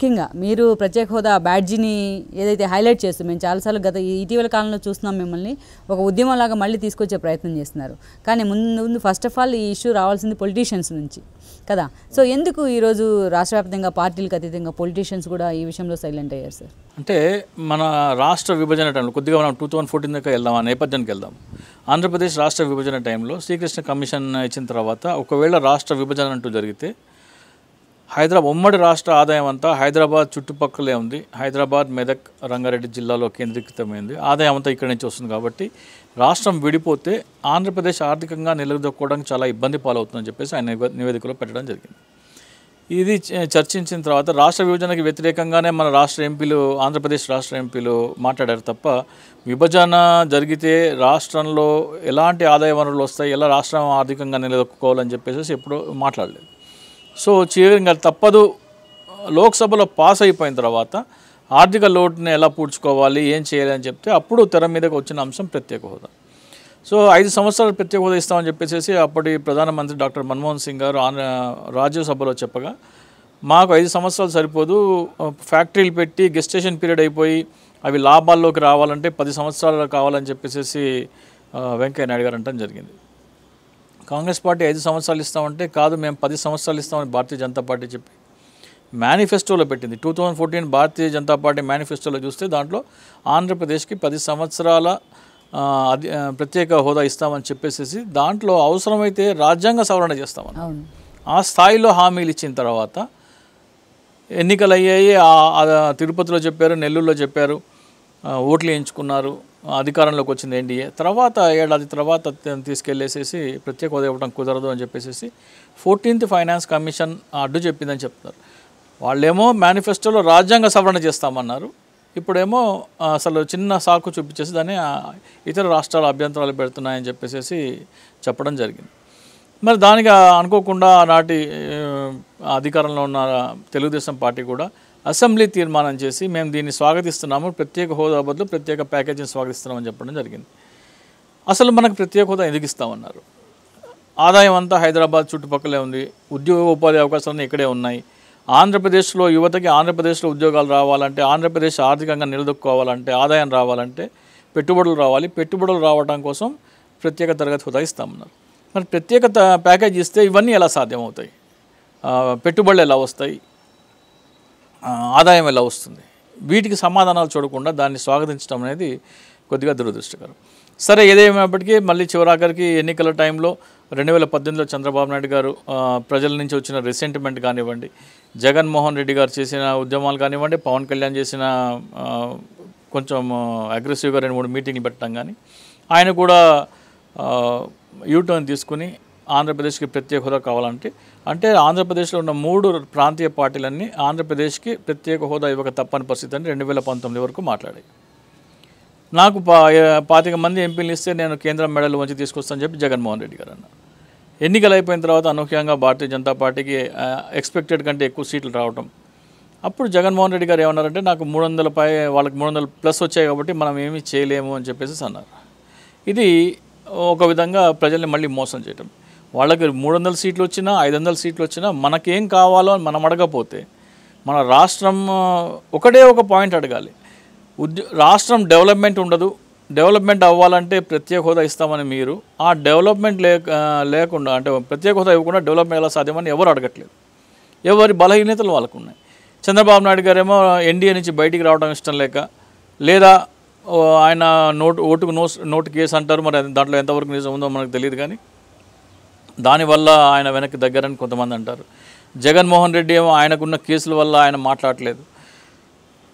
ముఖ్యంగా మీరు ప్రత్యేక హోదా బ్యాడ్జీని ఏదైతే హైలైట్ చేస్తూ మేము చాలాసార్లు గత ఇటీవల కాలంలో చూస్తున్నాం మిమ్మల్ని ఒక ఉద్యమంలాగా మళ్ళీ తీసుకొచ్చే ప్రయత్నం చేస్తున్నారు కానీ ముందు ముందు ఫస్ట్ ఆఫ్ ఆల్ ఈ ఇష్యూ రావాల్సింది పొలిటీషియన్స్ నుంచి కదా సో ఎందుకు ఈరోజు రాష్ట్ర వ్యాప్తంగా పార్టీలకు అతీతంగా పొలిటీషియన్స్ కూడా ఈ విషయంలో సైలెంట్ అయ్యారు సార్ అంటే మన రాష్ట్ర విభజన టైంలో కొద్దిగా మనం టూ థౌజండ్ ఫోర్టీన్ దాకా వెళ్దాం ఆ నేపథ్యానికి వెళ్దాం ఆంధ్రప్రదేశ్ రాష్ట్ర విభజన టైంలో శ్రీకృష్ణ కమిషన్ ఇచ్చిన తర్వాత ఒకవేళ రాష్ట్ర విభజన అంటూ జరిగితే హైదరాబాద్ ఉమ్మడి రాష్ట్ర ఆదాయం అంతా హైదరాబాద్ చుట్టుపక్కలే ఉంది హైదరాబాద్ మెదక్ రంగారెడ్డి జిల్లాలో కేంద్రీకృతమైంది ఆదాయం అంతా ఇక్కడి నుంచి వస్తుంది కాబట్టి రాష్ట్రం విడిపోతే ఆంధ్రప్రదేశ్ ఆర్థికంగా నిలదొక్కోవడానికి చాలా ఇబ్బంది పాలవుతుందని చెప్పేసి ఆయన నివేదికలో పెట్టడం జరిగింది ఇది చర్చించిన తర్వాత రాష్ట్ర విభజనకి వ్యతిరేకంగానే మన రాష్ట్ర ఎంపీలు ఆంధ్రప్రదేశ్ రాష్ట్ర ఎంపీలు మాట్లాడారు తప్ప విభజన జరిగితే రాష్ట్రంలో ఎలాంటి ఆదాయ వనరులు వస్తాయి ఎలా రాష్ట్రం ఆర్థికంగా నిలదొక్కుకోవాలని చెప్పేసి ఎప్పుడూ మాట్లాడలేదు సో చివరి తప్పదు లోక్సభలో పాస్ అయిపోయిన తర్వాత ఆర్థిక లోటుని ఎలా పూడ్చుకోవాలి ఏం చేయాలి అని చెప్తే అప్పుడు తెర మీదకి వచ్చిన అంశం ప్రత్యేక హోదా సో ఐదు సంవత్సరాలు ప్రత్యేక హోదా ఇస్తామని చెప్పేసి అప్పటి ప్రధానమంత్రి డాక్టర్ మన్మోహన్ సింగ్ గారు రాజ్యసభలో చెప్పగా మాకు ఐదు సంవత్సరాలు సరిపోదు ఫ్యాక్టరీలు పెట్టి గెస్టేషన్ పీరియడ్ అయిపోయి అవి లాభాల్లోకి రావాలంటే పది సంవత్సరాలు కావాలని చెప్పేసి వెంకయ్య నాయుడు గారు అంటం జరిగింది కాంగ్రెస్ పార్టీ ఐదు సంవత్సరాలు ఇస్తామంటే కాదు మేము పది సంవత్సరాలు ఇస్తామని భారతీయ జనతా పార్టీ చెప్పి మేనిఫెస్టోలో పెట్టింది two thousand fourteen Bharatiya Janata party మేనిఫెస్టోలో చూస్తే దాంట్లో ఆంధ్రప్రదేశ్కి పది సంవత్సరాల అది ప్రత్యేక హోదా ఇస్తామని చెప్పేసేసి దాంట్లో అవసరమైతే రాజ్యాంగ సవరణ చేస్తామని ఆ స్థాయిలో హామీలు ఇచ్చిన తర్వాత ఎన్నికలు అయ్యాయి తిరుపతిలో చెప్పారు నెల్లూరులో చెప్పారు ఓట్లు వేయించుకున్నారు అధికారంలోకి వచ్చింది ఎన్డీఏ తర్వాత ఏడాది తర్వాత తీసుకెళ్లేసేసి ప్రత్యేక హోదా ఇవ్వడం కుదరదు అని చెప్పేసి ఫోర్టీన్త్ ఫైనాన్స్ కమిషన్ అడ్డు చెప్పిందని చెప్తున్నారు వాళ్ళేమో మేనిఫెస్టోలో రాజ్యాంగ సవరణ చేస్తామన్నారు ఇప్పుడేమో అసలు చిన్న సాకు చూపించేసి దాన్ని ఇతర రాష్ట్రాల అభ్యంతరాలు పెడుతున్నాయని చెప్పేసి చెప్పడం జరిగింది మరి దానికి అనుకోకుండా నాటి అధికారంలో ఉన్న తెలుగుదేశం పార్టీ కూడా అసెంబ్లీ తీర్మానం చేసి మేము దీన్ని స్వాగతిస్తున్నాము ప్రత్యేక హోదా బదులు ప్రత్యేక ప్యాకేజీని స్వాగతిస్తున్నామని చెప్పడం జరిగింది అసలు మనకు ప్రత్యేక హోదా ఎందుకు ఇస్తామన్నారు ఆదాయం అంతా హైదరాబాద్ చుట్టుపక్కలే ఉంది ఉద్యోగ ఉపాధి అవకాశాలన్నీ ఇక్కడే ఉన్నాయి ఆంధ్రప్రదేశ్లో యువతకి ఆంధ్రప్రదేశ్లో ఉద్యోగాలు రావాలంటే ఆంధ్రప్రదేశ్ ఆర్థికంగా నిలదొక్కుకోవాలంటే ఆదాయం రావాలంటే పెట్టుబడులు రావాలి పెట్టుబడులు రావడం కోసం ప్రత్యేక తరగతి హోదా ఇస్తామన్నారు మరి ప్రత్యేక ప్యాకేజ్ ఇస్తే ఇవన్నీ ఎలా సాధ్యమవుతాయి పెట్టుబడులు ఎలా వస్తాయి ఆదాయం ఎలా వస్తుంది వీటికి సమాధానాలు చూడకుండా దాన్ని స్వాగతించడం అనేది కొద్దిగా దురదృష్టకరం సరే ఏదేమైనప్పటికీ మళ్ళీ చివరాఖరికి ఎన్నికల టైంలో రెండు వేల పద్దెనిమిదిలో చంద్రబాబు నాయుడు గారు ప్రజల నుంచి వచ్చిన రిసెంటిమెంట్ కానివ్వండి జగన్మోహన్ రెడ్డి గారు చేసిన ఉద్యమాలు కానివ్వండి పవన్ కళ్యాణ్ చేసిన కొంచెం అగ్రెసివ్గా రెండు మూడు మీటింగ్లు పెట్టడం కానీ ఆయన కూడా యూటర్న్ తీసుకుని ఆంధ్రప్రదేశ్కి ప్రత్యేక హోదా కావాలంటే అంటే ఆంధ్రప్రదేశ్లో ఉన్న మూడు ప్రాంతీయ పార్టీలన్నీ ఆంధ్రప్రదేశ్కి ప్రత్యేక హోదా ఇవ్వక తప్పని పరిస్థితి అని రెండు వేల పంతొమ్మిది వరకు మాట్లాడాయి నాకు పాతిక మంది ఎంపీలు ఇస్తే నేను కేంద్రం మెడల్ వంచి తీసుకొస్తానని చెప్పి జగన్మోహన్ రెడ్డి గారు అన్న ఎన్నికలు అయిపోయిన తర్వాత అనూహ్యంగా భారతీయ జనతా పార్టీకి ఎక్స్పెక్టెడ్ కంటే ఎక్కువ సీట్లు రావడం అప్పుడు జగన్మోహన్ రెడ్డి గారు ఏమన్నారంటే నాకు మూడు వందలపై వాళ్ళకి మూడు వందల ప్లస్ వచ్చాయి కాబట్టి మనం ఏమీ చేయలేము అని చెప్పేసి అన్నారు ఇది ఒక విధంగా ప్రజల్ని మళ్ళీ మోసం చేయటం వాళ్ళకి మూడు వందల సీట్లు వచ్చినా ఐదు వందల సీట్లు వచ్చినా మనకేం కావాలో అని మనం అడగపోతే మన రాష్ట్రం ఒకటే ఒక పాయింట్ అడగాలి ఉద్యో రాష్ట్రం డెవలప్మెంట్ ఉండదు డెవలప్మెంట్ అవ్వాలంటే ప్రత్యేక హోదా ఇస్తామని మీరు ఆ డెవలప్మెంట్ లేక లేకుండా అంటే ప్రత్యేక హోదా ఇవ్వకుండా డెవలప్మెంట్ ఎలా సాధ్యమని ఎవరు అడగట్లేదు ఎవరి బలహీనతలు వాళ్ళకు ఉన్నాయి చంద్రబాబు నాయుడు గారేమో ఎన్డీఏ నుంచి బయటికి రావడం ఇష్టం లేక లేదా ఆయన నోటు ఓటుకు నో నోటు కేసు అంటారు మరి దాంట్లో ఎంతవరకు నిజం ఉందో మనకు తెలియదు కానీ దానివల్ల ఆయన వెనక్కి దగ్గరని కొంతమంది అంటారు జగన్మోహన్ రెడ్డి ఏమో ఆయనకున్న కేసుల వల్ల ఆయన మాట్లాడలేదు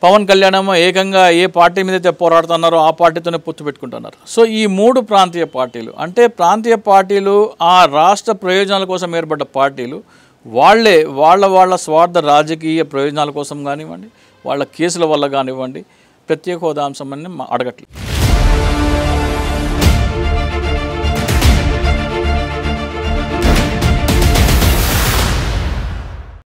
పవన్ కళ్యాణ్ ఏమో ఏకంగా ఏ పార్టీ మీదైతే పోరాడుతున్నారో ఆ పార్టీతోనే పొత్తు పెట్టుకుంటున్నారు సో ఈ మూడు ప్రాంతీయ పార్టీలు అంటే ప్రాంతీయ పార్టీలు ఆ రాష్ట్ర ప్రయోజనాల కోసం ఏర్పడ్డ పార్టీలు వాళ్లే వాళ్ళ వాళ్ళ స్వార్థ రాజకీయ ప్రయోజనాల కోసం కానివ్వండి వాళ్ళ కేసుల వల్ల కానివ్వండి ప్రత్యేక హోదా అంశం అడగట్లేదు